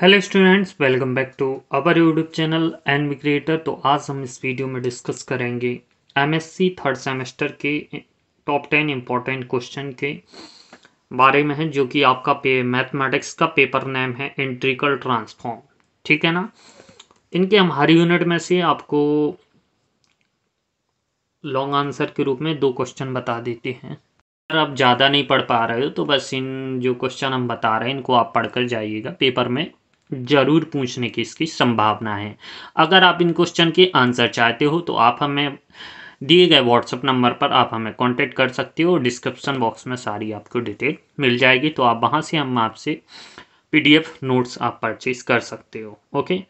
hello students welcome back to our YouTube channel N me creator तो आज हम इस वीडियो में डिस्कस करेंगे एमएससी थर्ड सेमेस्टर के टॉप टेन इम्पोर्टेंट क्वेश्चन के बारे में है जो कि आपका पे मैथमेटिक्स का पेपर नेम है इंट्रिकल ट्रांसफॉर्म ठीक है ना इनके हम हर यूनिट में से आपको लॉन्ग आंसर के रूप में दो क्वेश्चन बता देते हैं अगर आप ज़्यादा नहीं पढ़ पा रहे हो तो बस इन जो क्वेश्चन हम बता रहे हैं इनको आप पढ़कर जाइएगा पेपर में ज़रूर पूछने की इसकी संभावना है अगर आप इन क्वेश्चन के आंसर चाहते हो तो आप हमें दिए गए व्हाट्सअप नंबर पर आप हमें कांटेक्ट कर सकते हो और डिस्क्रिप्शन बॉक्स में सारी आपको डिटेल मिल जाएगी तो आप वहाँ से हम आपसे पीडीएफ नोट्स आप परचेज कर सकते हो ओके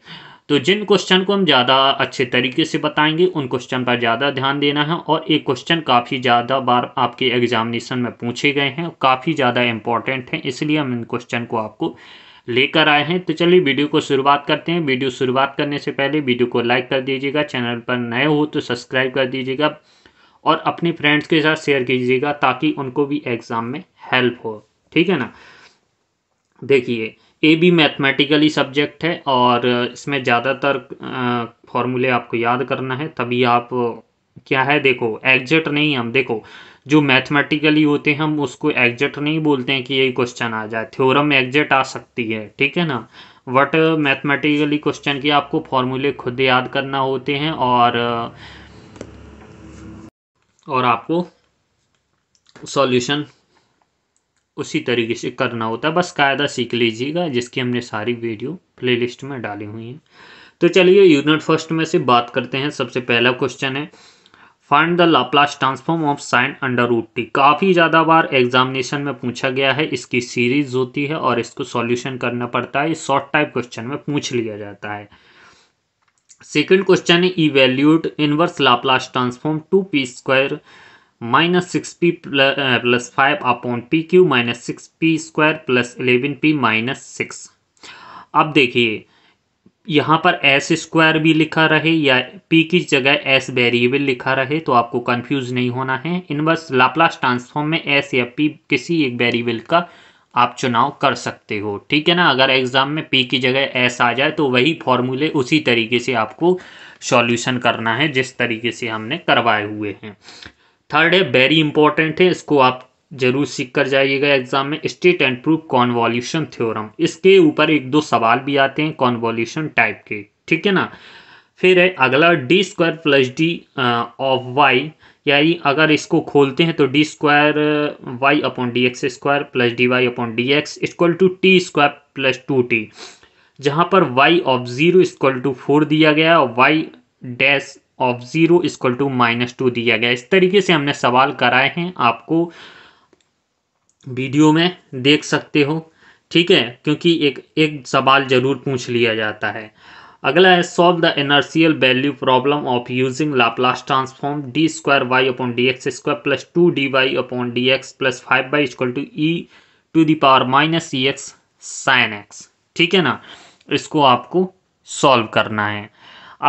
तो जिन क्वेश्चन को हम ज़्यादा अच्छे तरीके से बताएंगे उन क्वेश्चन पर ज़्यादा ध्यान देना है और एक क्वेश्चन काफ़ी ज़्यादा बार आपके एग्जामिनेशन में पूछे गए हैं काफ़ी ज़्यादा इंपॉर्टेंट हैं इसलिए हम इन क्वेश्चन को आपको लेकर आए हैं तो चलिए वीडियो को शुरुआत करते हैं वीडियो शुरुआत करने से पहले वीडियो को लाइक कर दीजिएगा चैनल पर नए हो तो सब्सक्राइब कर दीजिएगा और अपने फ्रेंड्स के साथ शेयर कीजिएगा ताकि उनको भी एग्ज़ाम में हेल्प हो ठीक है ना देखिए ए भी मैथमेटिकली सब्जेक्ट है और इसमें ज़्यादातर फॉर्मूले आपको याद करना है तभी आप क्या है देखो एग्जैक्ट नहीं हम देखो जो मैथमेटिकली होते हैं हम उसको एग्जैक्ट नहीं बोलते हैं कि यही क्वेश्चन आ जाए थ्योरम एग्जैक्ट आ सकती है ठीक है ना वट मैथमेटिकली क्वेश्चन की आपको फॉर्मूले खुद याद करना होते हैं और uh, और आपको सॉल्यूशन उसी तरीके से करना होता है बस कायदा सीख लीजिएगा जिसकी हमने सारी वीडियो प्लेलिस्ट में डाली हुई है तो चलिए यूनिट फर्स्ट में से बात करते हैं सबसे पहला क्वेश्चन है find the Laplace transform of sine under root t काफ़ी ज़्यादा बार एग्जामिनेशन में पूछा गया है इसकी सीरीज होती है और इसको सॉल्यूशन करना पड़ता है शॉर्ट टाइप क्वेश्चन में पूछ लिया जाता है सेकंड क्वेश्चन है evaluate inverse Laplace transform two p square minus six p plus five upon p cube minus six p square plus eleven p minus six अब देखिए यहाँ पर एस स्क्वायर भी लिखा रहे या पी की जगह एस वेरिएबल लिखा रहे तो आपको कंफ्यूज नहीं होना है इनवर्स लाप्लास ट्रांसफॉर्म में एस या पी किसी एक वेरिएबल का आप चुनाव कर सकते हो ठीक है ना अगर एग्ज़ाम में पी की जगह एस आ जाए तो वही फॉर्मूले उसी तरीके से आपको सॉल्यूशन करना है जिस तरीके से हमने करवाए हुए हैं थर्ड है वेरी इंपॉर्टेंट है इसको आप जरूर सीख कर जाइएगा एग्जाम में state and proof convolution theorem इसके ऊपर एक दो सवाल भी आते हैं कॉन्वॉल्यूशन टाइप के ठीक है ना फिर है अगला D square plus D of y यानी अगर इसको खोलते हैं तो d square y upon d x square plus d y upon d x equal to t square plus two t जहाँ पर y of zero equal to four दिया गया और y dash of zero equal to minus two दिया गया इस तरीके से हमने सवाल कराए हैं आपको वीडियो में देख सकते हो ठीक है क्योंकि एक एक सवाल जरूर पूछ लिया जाता है अगला है solve the initial value problem of using Laplace transform d square y upon d x square plus two d y upon d x plus five y equal to e to the power minus e x sine x ठीक है ना इसको आपको solve करना है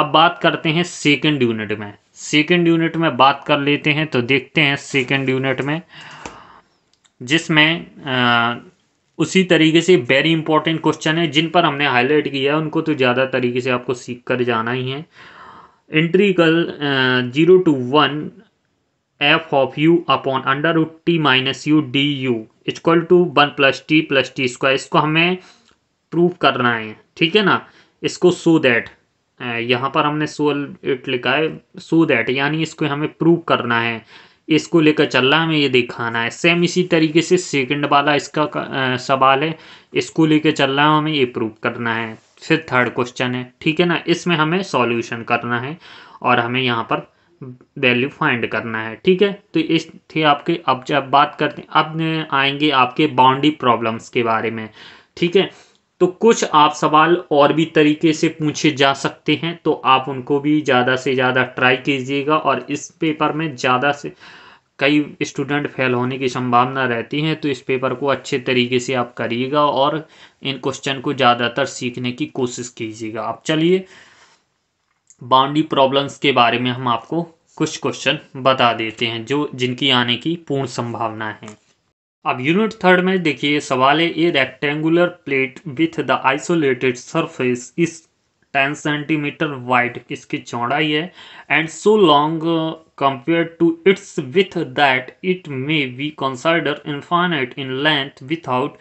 अब बात करते हैं सेकेंड यूनिट में सेकेंड यूनिट में बात कर लेते हैं तो देखते हैं सेकेंड यूनिट में जिसमें उसी तरीके से वेरी इंपॉर्टेंट क्वेश्चन है जिन पर हमने हाईलाइट किया है उनको तो ज़्यादा तरीके से आपको सीख कर जाना ही है integral zero to one f of u upon under root t minus u d u is equal to one plus t plus t square इसको हमें प्रूव करना है ठीक है ना इसको सो दैट यहाँ पर हमने सो इट लिखा है सो दैट यानी इसको हमें प्रूव करना है इसको लेकर चल रहा है हमें ये दिखाना है सेम इसी तरीके से सेकंड वाला इसका सवाल है इसको लेकर चल रहा है हमें ये प्रूव करना है फिर थर्ड क्वेश्चन है ठीक है ना इसमें हमें सॉल्यूशन करना है और हमें यहाँ पर वैल्यू फाइंड करना है ठीक है तो इस थे आपके अब जब बात करते हैं अब आएंगे आपके बाउंड्री प्रॉब्लम्स के बारे में ठीक है तो कुछ आप सवाल और भी तरीके से पूछे जा सकते हैं तो आप उनको भी ज़्यादा से ज़्यादा ट्राई कीजिएगा और इस पेपर में ज़्यादा से कई स्टूडेंट फेल होने की संभावना रहती है तो इस पेपर को अच्छे तरीके से आप करिएगा और इन क्वेश्चन को ज़्यादातर सीखने की कोशिश कीजिएगा आप चलिए बाउंड्री प्रॉब्लम्स के बारे में हम आपको कुछ क्वेश्चन बता देते हैं जो जिनकी आने की पूर्ण संभावना है अब यूनिट थर्ड में देखिए सवाल है a rectangular plate with the isolated surface is ten centimetre wide इसकी चौड़ाई है and so long compare to its with that it may be consider infinite in length without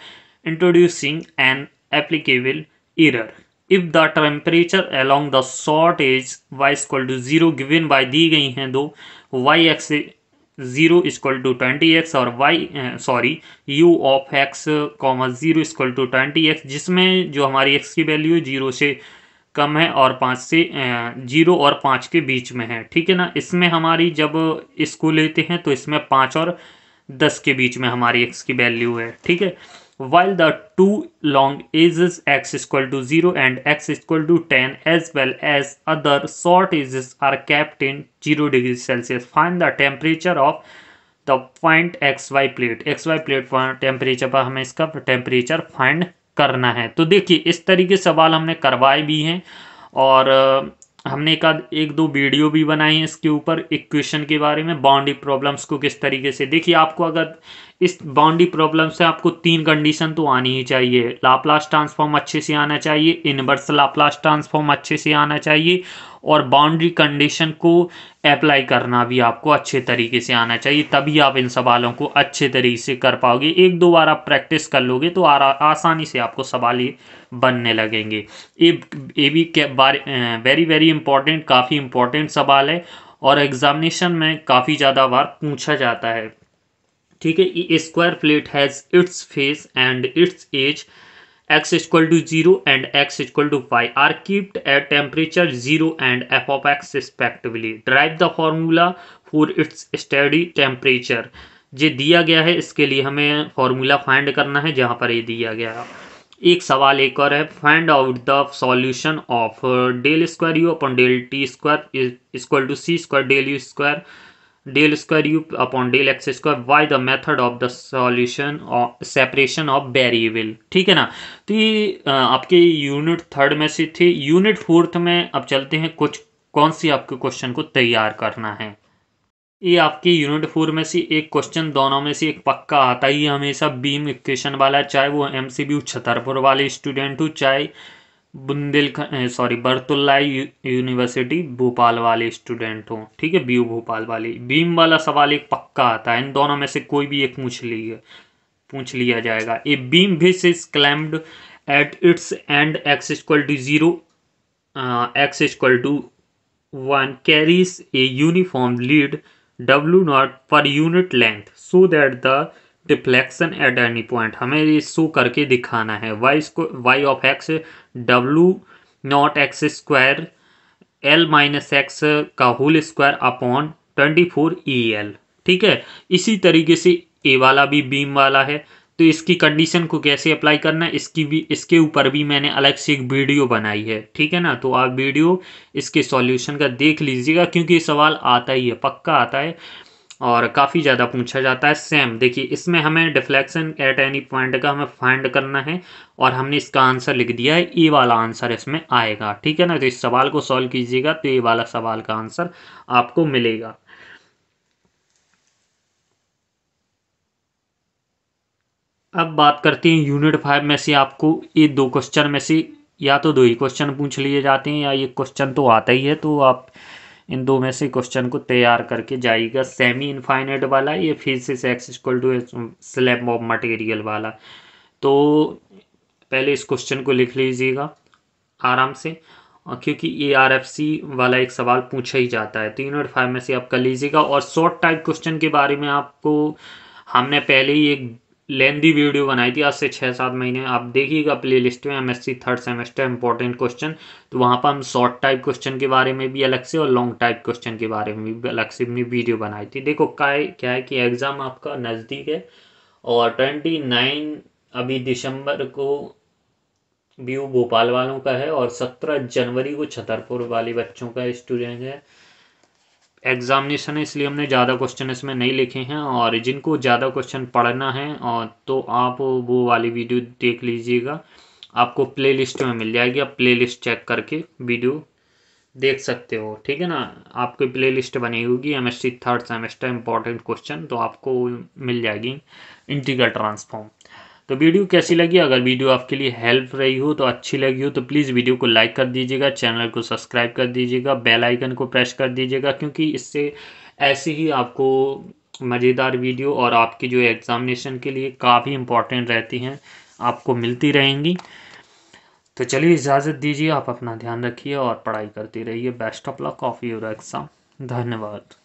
introducing an applicable error if the temperature along the short edge y is to zero given by दी गई हैं दो y x zero equal to twenty x और y sorry uh, u of x commas zero equal to twenty x जिसमें जो हमारी x की value zero से कम है और पाँच से जीरो और पाँच के बीच में है ठीक है ना इसमें हमारी जब इसको लेते हैं तो इसमें पाँच और दस के बीच में हमारी एक्स की वैल्यू है ठीक है while the two long edge is x equal to zero and x equal to ten as well as other short is are kept in zero degree Celsius fine the temperature of the point x y plate x y plate temperature पर हमें इसका temperature find करना है तो देखिए इस तरीके सवाल हमने करवाए भी हैं और हमने एक आध एक दो वीडियो भी बनाए हैं इसके ऊपर इक्वेशन के बारे में बाउंड्री प्रॉब्लम्स को किस तरीके से देखिए आपको अगर इस बाउंड्री प्रॉब्लम से आपको तीन कंडीशन तो आनी ही चाहिए लाप्लास ट्रांसफॉर्म अच्छे से आना चाहिए इनवर्स लाप्लास ट्रांसफॉर्म अच्छे से आना चाहिए और बाउंड्री कंडीशन को अप्लाई करना भी आपको अच्छे तरीके से आना चाहिए तभी आप इन सवालों को अच्छे तरीके से कर पाओगे एक दो बार आप प्रैक्टिस कर लोगे तो आसानी से आपको सवाल ये बनने लगेंगे ये ये भी वेरी वेरी इंपॉर्टेंट काफ़ी इंपॉर्टेंट सवाल है और एग्ज़ामिनेशन में काफ़ी ज़्यादा बार पूछा जाता है ठीक है square plate has its face and its edge x is to zero and x x to five are kept at temperature zero and f of x respectively drive the formula for its study temperature steady जो दिया गया है इसके लिए हमें formula find करना है जहाँ पर ये दिया गया है एक सवाल एक और है find out the solution of del square u upon del t square is equal to c square del u square del square u upon del x square by the method of the solution or separation of ठीक है ना तो ये आपके unit third में से थी unit fourth में अब चलते हैं कुछ कौन सी आपके क्वेश्चन को तैयार करना है ये आपके यूनिट फोर में से एक क्वेश्चन दोनों में से एक पक्का आता ही हमेशा बीम इक्वेशन वाला चाहे वो एम सी बी छतरपुर वाले स्टूडेंट हो चाहे बुंदेलखंड सॉरी बरतुल्ला यूनिवर्सिटी भोपाल वाले स्टूडेंट हों ठीक है बी भोपाल वाले बीम वाला सवाल एक पक्का आता है इन दोनों में से कोई भी एक पूछ लिया पूछ लिया जाएगा a beam which is clamped at its end x equal to zero x equal to one carries a uniform load डब्ल्यू nought per unit length so that the reflection at any point हमें ये show करके दिखाना है वाई स्को y of x डब्लू nought x square l minus x का whole square upon twenty four e l ठीक है इसी तरीके से ए वाला भी बीम वाला है तो इसकी कंडीशन को कैसे अप्लाई करना है इसकी भी इसके ऊपर भी मैंने अलग से एक वीडियो बनाई है ठीक है ना तो आप वीडियो इसके सॉल्यूशन का देख लीजिएगा क्योंकि ये सवाल आता ही है पक्का आता है और काफ़ी ज़्यादा पूछा जाता है सेम देखिए इसमें हमें डिफ्लेक्शन एट एनी पॉइंट का हमें फाइंड करना है और हमने इसका आंसर लिख दिया है ए वाला आंसर इसमें आएगा ठीक है ना तो इस सवाल को सॉल्व कीजिएगा तो ए वाला सवाल का आंसर आपको मिलेगा अब बात करते हैं यूनिट फाइव में से आपको ये दो क्वेश्चन में से या तो दो ही क्वेश्चन पूछ लिए जाते हैं या ये क्वेश्चन तो आता ही है तो आप इन दो में से क्वेश्चन को तैयार करके जाएगा सेमी इनफाइनेट वाला ये फिर से x equal to slab of material वाला तो पहले इस क्वेश्चन को लिख लीजिएगा आराम से क्योंकि ए आर एफ सी वाला एक सवाल पूछा ही जाता है तो और फाइव में से आप कर लीजिएगा और शॉर्ट टाइप क्वेश्चन के बारे में आपको हमने पहले ही एक लेंदी वीडियो बनाई थी आज से छः सात महीने आप देखिएगा प्ले लिस्ट में MSc third semester important question तो वहाँ पर हम शॉर्ट टाइप क्वेश्चन के बारे में भी अलग से और लॉन्ग टाइप क्वेश्चन के बारे में भी अलग से अपनी वीडियो बनाई थी देखो का है क्या है कि एग्ज़ाम आपका नज़दीक है और ट्वेंटी नाइन अभी दिसंबर को व्यू भोपाल वालों का है और सत्रह जनवरी को छतरपुर वाले बच्चों का स्टूडेंट है एग्ज़ामिनेशन है इसलिए हमने ज़्यादा क्वेश्चन इसमें नहीं लिखे हैं और जिनको ज़्यादा क्वेश्चन पढ़ना है और तो आप वो वाली वीडियो देख लीजिएगा आपको प्लेलिस्ट में मिल जाएगी आप प्लेलिस्ट चेक करके वीडियो देख सकते हो ठीक है ना आपकी प्ले लिस्ट बनी होगी M S C third semester important question तो आपको मिल जाएगी इंटीग्रल ट्रांसफॉर्म तो वीडियो कैसी लगी अगर वीडियो आपके लिए हेल्प रही हो तो अच्छी लगी हो तो प्लीज़ वीडियो को लाइक कर दीजिएगा चैनल को सब्सक्राइब कर दीजिएगा बेल आइकन को प्रेस कर दीजिएगा क्योंकि इससे ऐसे ही आपको मज़ेदार वीडियो और आपकी जो एग्ज़ामिनेशन के लिए काफ़ी इंपॉर्टेंट रहती हैं आपको मिलती रहेंगी तो चलिए इजाज़त दीजिए आप अपना ध्यान रखिए और पढ़ाई करते रहिए best of luck of your exam धन्यवाद